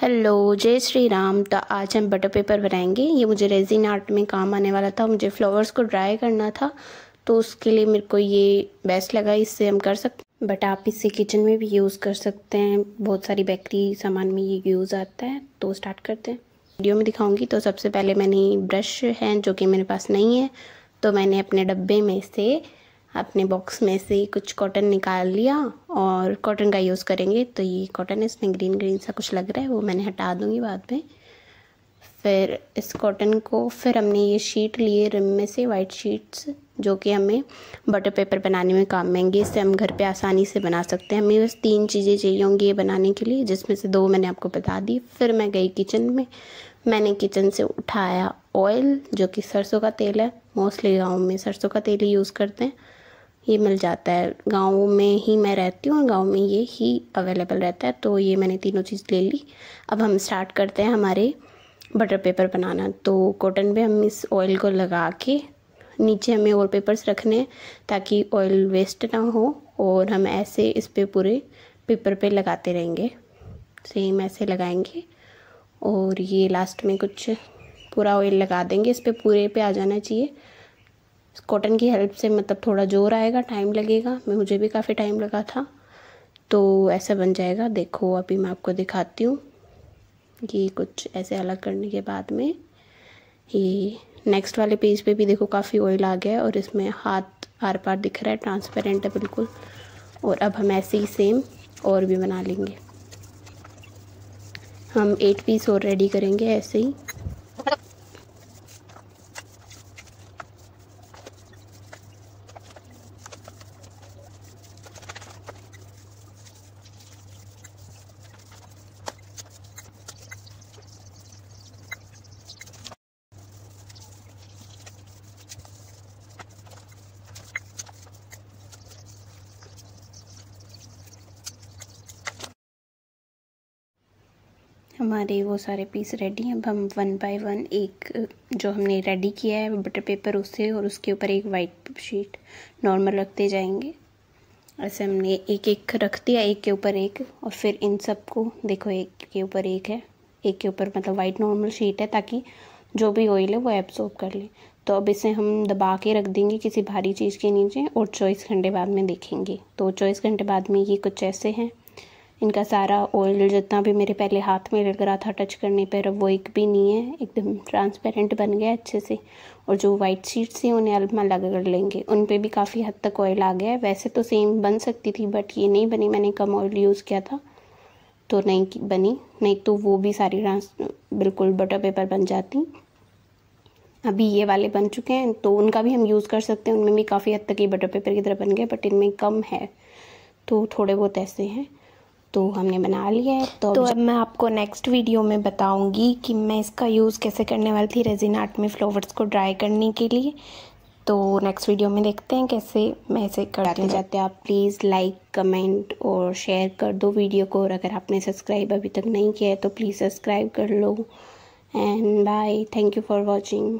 hello जय श्री राम तो आज हम बटर पेपर बनाएंगे ये मुझे रेजिन आर्ट में काम आने वाला था मुझे फ्लावर्स को ड्राई करना था तो उसके लिए मेरे को ये बेस्ट लगा इससे हम कर सकते बट आप इससे किचन में भी यूज़ कर सकते हैं बहुत सारी बेकरी सामान में ये यूज़ आता है तो स्टार्ट करते हैं वीडियो में दिखाऊँगी तो सबसे पहले मैंने ब्रश हैं जो कि मेरे पास नहीं है तो मैंने अपने डब्बे में से अपने बॉक्स में से कुछ कॉटन निकाल लिया और कॉटन का यूज़ करेंगे तो ये कॉटन है इसमें ग्रीन ग्रीन सा कुछ लग रहा है वो मैंने हटा दूँगी बाद में फिर इस कॉटन को फिर हमने ये शीट लिए रिम में से वाइट शीट्स जो कि हमें बटर पेपर बनाने में काम आएंगे इससे हम घर पे आसानी से बना सकते हैं हमें बस तीन चीज़ें चाहिए होंगी ये बनाने के लिए जिसमें से दो मैंने आपको बता दी फिर मैं गई किचन में मैंने किचन से उठाया ऑयल जो कि सरसों का तेल है मोस्टली गाँव में सरसों का तेल ही यूज़ करते हैं ये मिल जाता है गाँव में ही मैं रहती हूँ और गाँव में ये ही अवेलेबल रहता है तो ये मैंने तीनों चीज़ ले ली अब हम स्टार्ट करते हैं हमारे बटर पेपर बनाना तो कॉटन पे हम इस ऑयल को लगा के नीचे हमें और पेपर्स रखने हैं ताकि ऑयल वेस्ट ना हो और हम ऐसे इस पे पूरे पेपर पे लगाते रहेंगे सेम ऐसे लगाएंगे और ये लास्ट में कुछ पूरा ऑयल लगा देंगे इस पर पूरे पे आ जाना चाहिए कॉटन की हेल्प से मतलब थोड़ा जोर आएगा टाइम लगेगा मुझे भी काफ़ी टाइम लगा था तो ऐसा बन जाएगा देखो अभी मैं आपको दिखाती हूँ कि कुछ ऐसे अलग करने के बाद में ये नेक्स्ट वाले पेज पे भी देखो काफ़ी ऑयल आ गया है और इसमें हाथ आर पार दिख रहा है ट्रांसपेरेंट है बिल्कुल और अब हम ऐसे ही सेम और भी बना लेंगे हम एट पीस और रेडी करेंगे ऐसे ही हमारे वो सारे पीस रेडी हैं अब हम वन बाय वन एक जो हमने रेडी किया है बटर पेपर उससे और उसके ऊपर एक वाइट शीट नॉर्मल रखते जाएंगे ऐसे हमने एक एक रख दिया एक के ऊपर एक और फिर इन सब को देखो एक के ऊपर एक है एक के ऊपर मतलब वाइट नॉर्मल शीट है ताकि जो भी ऑयल है वो एब्सॉर्ब कर ले तो अब इसे हम दबा के रख देंगे किसी भारी चीज़ के नीचे और चौबीस घंटे बाद में देखेंगे तो चौबीस घंटे बाद में ये कुछ ऐसे हैं इनका सारा ऑयल जितना भी मेरे पहले हाथ में लग रहा था टच करने पर वो एक भी नहीं है एकदम ट्रांसपेरेंट बन गया अच्छे से और जो वाइट शीट्स हैं उन्हें अलमा लगा कर लेंगे उन पर भी काफ़ी हद तक ऑयल आ गया है वैसे तो सेम बन सकती थी बट ये नहीं बनी मैंने कम ऑयल यूज़ किया था तो नहीं बनी नहीं तो वो भी सारी ट्रांस बिल्कुल बटर पेपर बन जाती अभी ये वाले बन चुके हैं तो उनका भी हम यूज़ कर सकते हैं उनमें भी काफ़ी हद तक ये बटर पेपर की तरह बन गए बट इनमें कम है तो थोड़े बहुत ऐसे हैं तो हमने बना लिया है तो, तो अब मैं आपको नेक्स्ट वीडियो में बताऊंगी कि मैं इसका यूज़ कैसे करने वाली थी रेजिन आर्ट में फ्लावर्स को ड्राई करने के लिए तो नेक्स्ट वीडियो में देखते हैं कैसे मैं इसे करते जाते आप प्लीज़ लाइक कमेंट और शेयर कर दो वीडियो को और अगर आपने सब्सक्राइब अभी तक नहीं किया है तो प्लीज़ सब्सक्राइब कर लो and bye thank you for watching